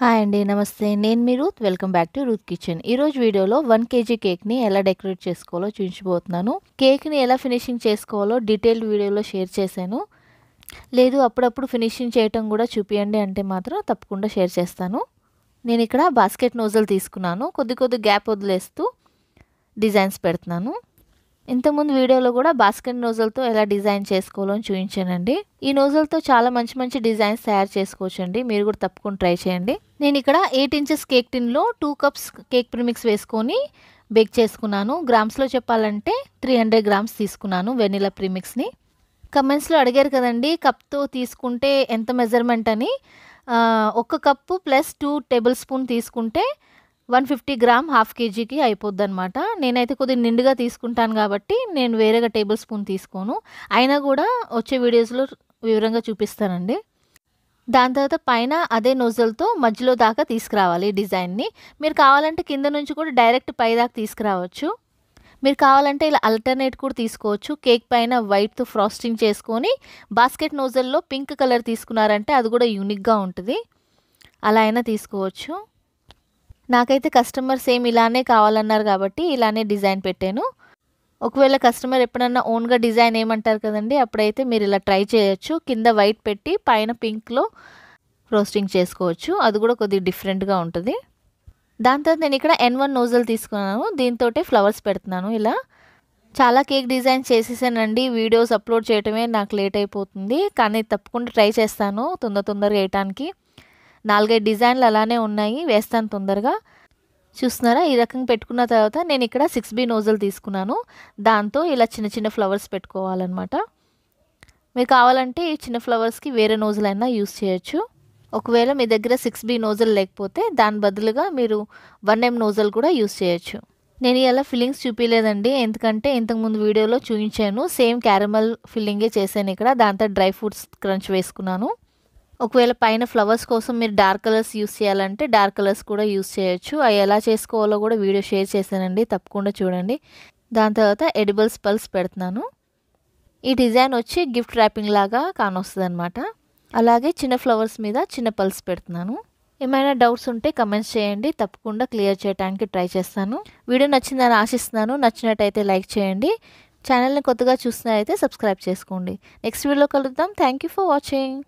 hi అండి నమస్తే నేను మీ Ruth welcome back to Ruth kitchen ఈరోజు వీడియోలో వన్ కేజీ కేక్ని ఎలా డెకరేట్ చేసుకోవాలో చూపించబోతున్నాను కేక్ని ఎలా ఫినిషింగ్ చేసుకోవాలో డీటెయిల్డ్ వీడియోలో షేర్ చేశాను లేదు అప్పుడప్పుడు ఫినిషింగ్ చేయటం కూడా చూపియండి అంటే మాత్రం తప్పకుండా షేర్ చేస్తాను నేను ఇక్కడ బాస్కెట్ నోజల్ తీసుకున్నాను కొద్ది కొద్ది గ్యాప్ వదిలేస్తూ డిజైన్స్ పెడుతున్నాను ఇంతకుముందు వీడియోలో కూడా బాస్కెట్ నోజల్తో ఎలా డిజైన్ చేసుకోవాలో చూపించానండి ఈ నోజల్తో చాలా మంచి మంచి డిజైన్స్ తయారు చేసుకోవచ్చండి మీరు కూడా తప్పకుండా ట్రై చేయండి నేను ఇక్కడ ఎయిట్ ఇంచెస్ కేక్ టిన్లో టూ కప్స్ కేక్ ప్రిమిక్స్ వేసుకొని బేక్ చేసుకున్నాను గ్రామ్స్లో చెప్పాలంటే త్రీ హండ్రెడ్ గ్రామ్స్ తీసుకున్నాను వెనిలా ప్రిమిక్స్ని కమెంట్స్లో అడిగారు కదండి కప్తో తీసుకుంటే ఎంత మెజర్మెంట్ అని ఒక cup plus two tablespoon తీసుకుంటే వన్ ఫిఫ్టీ గ్రామ్ హాఫ్ కేజీకి అయిపోద్ది అనమాట నేనైతే కొద్దిగా నిండుగా తీసుకుంటాను కాబట్టి నేను వేరేగా టేబుల్ స్పూన్ తీసుకోను అయినా కూడా వచ్చే వీడియోస్లో వివరంగా చూపిస్తానండి దాని తర్వాత పైన అదే నోజల్తో మధ్యలో దాకా తీసుకురావాలి డిజైన్ని మీరు కావాలంటే కింద నుంచి కూడా డైరెక్ట్ పై దాకా తీసుకురావచ్చు మీరు కావాలంటే ఇలా అల్టర్నేట్ కూడా తీసుకోవచ్చు కేక్ పైన వైట్తో ఫ్రాస్టింగ్ చేసుకొని బాస్కెట్ నోజల్లో పింక్ కలర్ తీసుకున్నారంటే అది కూడా యూనిక్గా ఉంటుంది అలా అయినా తీసుకోవచ్చు నాకైతే కస్టమర్ సేమ్ ఇలానే కావాలన్నారు కాబట్టి ఇలానే డిజైన్ పెట్టాను ఒకవేళ కస్టమర్ ఎప్పుడన్నా ఓన్గా డిజైన్ ఏమంటారు కదండి అప్పుడైతే మీరు ఇలా ట్రై చేయొచ్చు కింద వైట్ పెట్టి పైన పింక్లో రోస్టింగ్ చేసుకోవచ్చు అది కూడా కొద్దిగా డిఫరెంట్గా ఉంటుంది దాని తర్వాత నేను ఇక్కడ ఎన్ వన్ నోజల్ తీసుకున్నాను దీంతో ఫ్లవర్స్ పెడుతున్నాను ఇలా చాలా కేక్ డిజైన్ చేసేసానండి వీడియోస్ అప్లోడ్ చేయటమే నాకు లేట్ అయిపోతుంది కానీ తప్పకుండా ట్రై చేస్తాను తొందర తొందరగా వేయటానికి నాలుగైదు డిజైన్లు అలానే ఉన్నాయి వేస్తాను తొందరగా చూస్తున్నారా ఈ రకంగా పెట్టుకున్న తర్వాత నేను ఇక్కడ సిక్స్ బీ నోజులు తీసుకున్నాను దాంతో ఇలా చిన్న చిన్న ఫ్లవర్స్ పెట్టుకోవాలన్నమాట మీరు కావాలంటే ఈ చిన్న ఫ్లవర్స్కి వేరే నోజులైనా యూస్ చేయొచ్చు ఒకవేళ మీ దగ్గర సిక్స్ బీ నోజులు లేకపోతే దాని బదులుగా మీరు వన్ ఎం నోజులు కూడా యూస్ చేయొచ్చు నేను ఇలా ఫిల్లింగ్స్ చూపించలేదండి ఎందుకంటే ఇంతకుముందు వీడియోలో చూపించాను సేమ్ క్యారమల్ ఫిల్లింగే చేశాను ఇక్కడ దాంతో డ్రై ఫ్రూట్స్ క్రంచ్ వేసుకున్నాను ఒకవేళ పైన ఫ్లవర్స్ కోసం మీరు డార్క్ కలర్స్ యూస్ చేయాలంటే డార్క్ కలర్స్ కూడా యూస్ చేయొచ్చు అవి ఎలా చేసుకోవాలో కూడా వీడియో షేర్ చేశానండి తప్పకుండా చూడండి దాని తర్వాత ఎడిబుల్స్ పల్స్ పెడుతున్నాను ఈ డిజైన్ వచ్చి గిఫ్ట్ ర్యాపింగ్ లాగా కానొస్తుంది అలాగే చిన్న ఫ్లవర్స్ మీద చిన్న పల్స్ పెడుతున్నాను ఏమైనా డౌట్స్ ఉంటే కమెంట్స్ చేయండి తప్పకుండా క్లియర్ చేయడానికి ట్రై చేస్తాను వీడియో నచ్చిందని ఆశిస్తున్నాను నచ్చినట్టయితే లైక్ చేయండి ఛానల్ని కొత్తగా చూసినట్టయితే సబ్స్క్రైబ్ చేసుకోండి నెక్స్ట్ వీడియో కలుద్దాం థ్యాంక్ ఫర్ వాచింగ్